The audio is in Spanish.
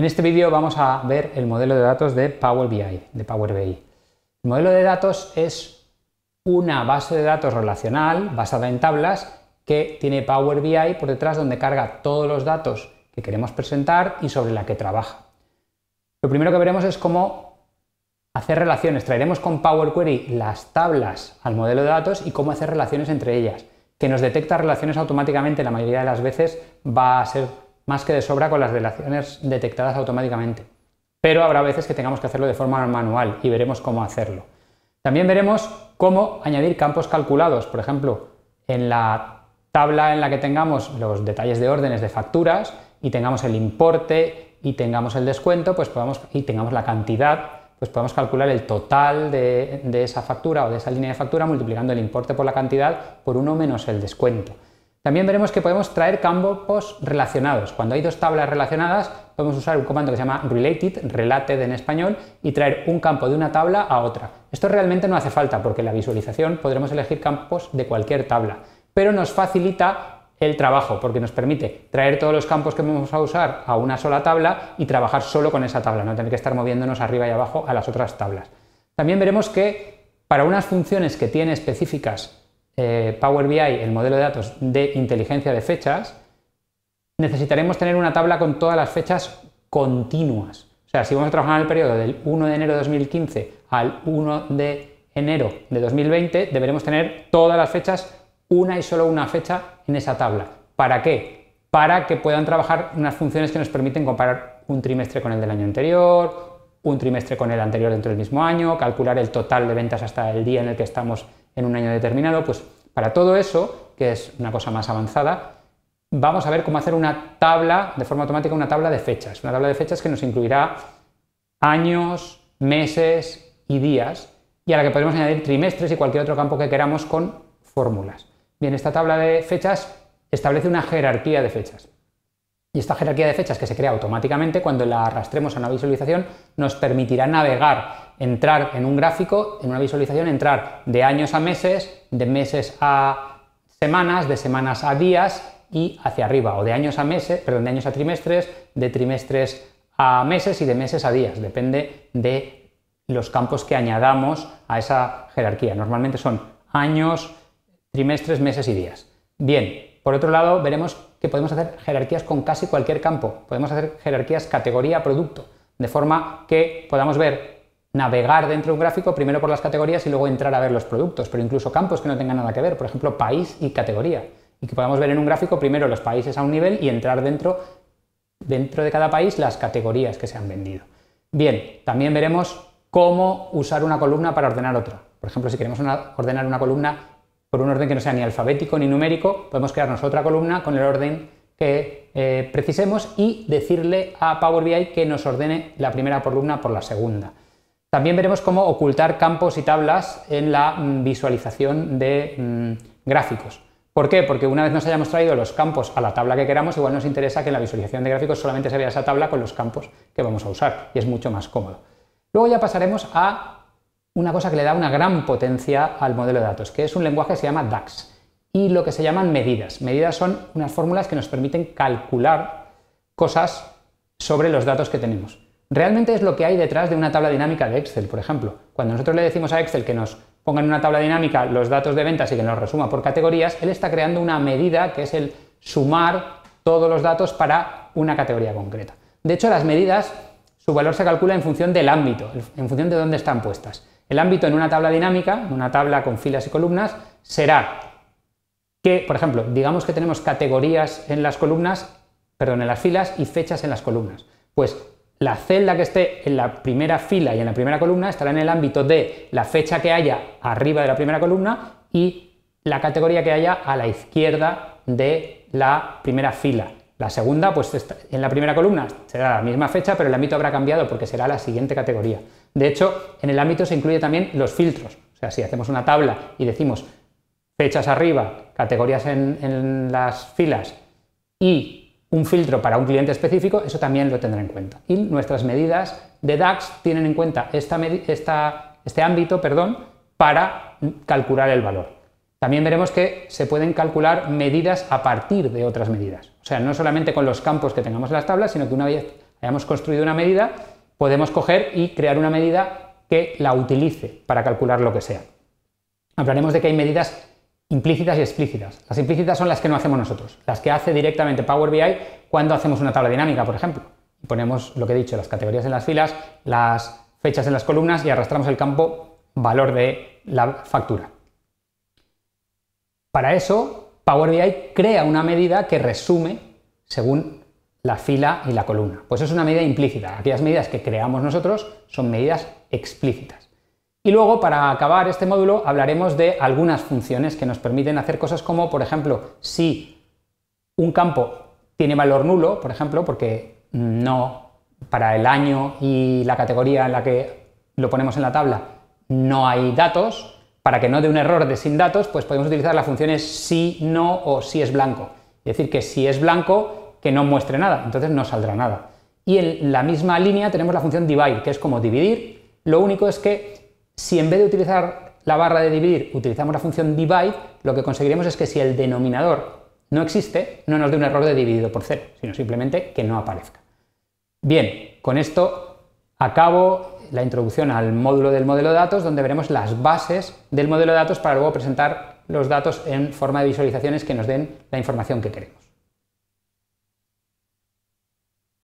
En este vídeo vamos a ver el modelo de datos de Power BI, de Power BI. El modelo de datos es una base de datos relacional basada en tablas que tiene Power BI por detrás donde carga todos los datos que queremos presentar y sobre la que trabaja. Lo primero que veremos es cómo hacer relaciones. Traeremos con Power Query las tablas al modelo de datos y cómo hacer relaciones entre ellas. Que nos detecta relaciones automáticamente la mayoría de las veces va a ser más que de sobra con las relaciones detectadas automáticamente. Pero habrá veces que tengamos que hacerlo de forma manual y veremos cómo hacerlo. También veremos cómo añadir campos calculados, por ejemplo, en la tabla en la que tengamos los detalles de órdenes de facturas y tengamos el importe y tengamos el descuento, pues y tengamos la cantidad, pues podemos calcular el total de, de esa factura o de esa línea de factura multiplicando el importe por la cantidad por uno menos el descuento. También veremos que podemos traer campos relacionados. Cuando hay dos tablas relacionadas, podemos usar un comando que se llama related, related en español, y traer un campo de una tabla a otra. Esto realmente no hace falta porque en la visualización podremos elegir campos de cualquier tabla, pero nos facilita el trabajo, porque nos permite traer todos los campos que vamos a usar a una sola tabla y trabajar solo con esa tabla, no tener que estar moviéndonos arriba y abajo a las otras tablas. También veremos que para unas funciones que tiene específicas eh, Power BI, el modelo de datos de inteligencia de fechas, necesitaremos tener una tabla con todas las fechas continuas. O sea, si vamos a trabajar en el periodo del 1 de enero de 2015 al 1 de enero de 2020, deberemos tener todas las fechas, una y solo una fecha en esa tabla. ¿Para qué? Para que puedan trabajar unas funciones que nos permiten comparar un trimestre con el del año anterior, un trimestre con el anterior dentro del mismo año, calcular el total de ventas hasta el día en el que estamos en un año determinado, pues para todo eso, que es una cosa más avanzada, vamos a ver cómo hacer una tabla, de forma automática, una tabla de fechas. Una tabla de fechas que nos incluirá años, meses y días, y a la que podemos añadir trimestres y cualquier otro campo que queramos con fórmulas. Bien, esta tabla de fechas establece una jerarquía de fechas. Y esta jerarquía de fechas que se crea automáticamente cuando la arrastremos a una visualización nos permitirá navegar, entrar en un gráfico, en una visualización, entrar de años a meses, de meses a semanas, de semanas a días y hacia arriba, o de años a meses, perdón, de años a trimestres, de trimestres a meses y de meses a días, depende de los campos que añadamos a esa jerarquía. Normalmente son años, trimestres, meses y días. Bien, por otro lado, veremos que podemos hacer jerarquías con casi cualquier campo. Podemos hacer jerarquías categoría-producto, de forma que podamos ver, navegar dentro de un gráfico primero por las categorías y luego entrar a ver los productos, pero incluso campos que no tengan nada que ver, por ejemplo, país y categoría. Y que podamos ver en un gráfico primero los países a un nivel y entrar dentro, dentro de cada país las categorías que se han vendido. Bien, también veremos cómo usar una columna para ordenar otra. Por ejemplo, si queremos ordenar una columna por un orden que no sea ni alfabético ni numérico, podemos crearnos otra columna con el orden que eh, precisemos y decirle a Power BI que nos ordene la primera columna por la segunda. También veremos cómo ocultar campos y tablas en la mm, visualización de mm, gráficos. ¿Por qué? Porque una vez nos hayamos traído los campos a la tabla que queramos, igual nos interesa que en la visualización de gráficos solamente se vea esa tabla con los campos que vamos a usar y es mucho más cómodo. Luego ya pasaremos a una cosa que le da una gran potencia al modelo de datos, que es un lenguaje que se llama DAX y lo que se llaman medidas. Medidas son unas fórmulas que nos permiten calcular cosas sobre los datos que tenemos. Realmente es lo que hay detrás de una tabla dinámica de Excel, por ejemplo. Cuando nosotros le decimos a Excel que nos ponga en una tabla dinámica los datos de ventas y que nos resuma por categorías, él está creando una medida que es el sumar todos los datos para una categoría concreta. De hecho, las medidas, su valor se calcula en función del ámbito, en función de dónde están puestas. El ámbito en una tabla dinámica, en una tabla con filas y columnas, será que, por ejemplo, digamos que tenemos categorías en las columnas, perdón, en las filas y fechas en las columnas. Pues la celda que esté en la primera fila y en la primera columna estará en el ámbito de la fecha que haya arriba de la primera columna y la categoría que haya a la izquierda de la primera fila. La segunda, pues en la primera columna será la misma fecha, pero el ámbito habrá cambiado porque será la siguiente categoría. De hecho, en el ámbito se incluye también los filtros. O sea, si hacemos una tabla y decimos fechas arriba, categorías en, las filas y un filtro para un cliente específico, eso también lo tendrá en cuenta. Y nuestras medidas de DAX tienen en cuenta este ámbito perdón, para calcular el valor. También veremos que se pueden calcular medidas a partir de otras medidas. O sea, no solamente con los campos que tengamos en las tablas, sino que una vez hayamos construido una medida, podemos coger y crear una medida que la utilice para calcular lo que sea. Hablaremos de que hay medidas implícitas y explícitas. Las implícitas son las que no hacemos nosotros, las que hace directamente Power BI cuando hacemos una tabla dinámica, por ejemplo. Ponemos lo que he dicho, las categorías en las filas, las fechas en las columnas y arrastramos el campo valor de la factura. Para eso Power BI crea una medida que resume según la fila y la columna. Pues es una medida implícita. Aquellas medidas que creamos nosotros son medidas explícitas. Y luego, para acabar este módulo, hablaremos de algunas funciones que nos permiten hacer cosas como, por ejemplo, si un campo tiene valor nulo, por ejemplo, porque no para el año y la categoría en la que lo ponemos en la tabla no hay datos, para que no dé un error de sin datos, pues podemos utilizar las funciones si, no o si es blanco. Es decir, que si es blanco, que no muestre nada, entonces no saldrá nada. Y en la misma línea tenemos la función divide, que es como dividir. Lo único es que si en vez de utilizar la barra de dividir utilizamos la función divide, lo que conseguiremos es que si el denominador no existe, no nos dé un error de dividido por cero, sino simplemente que no aparezca. Bien, con esto acabo la introducción al módulo del modelo de datos, donde veremos las bases del modelo de datos para luego presentar los datos en forma de visualizaciones que nos den la información que queremos.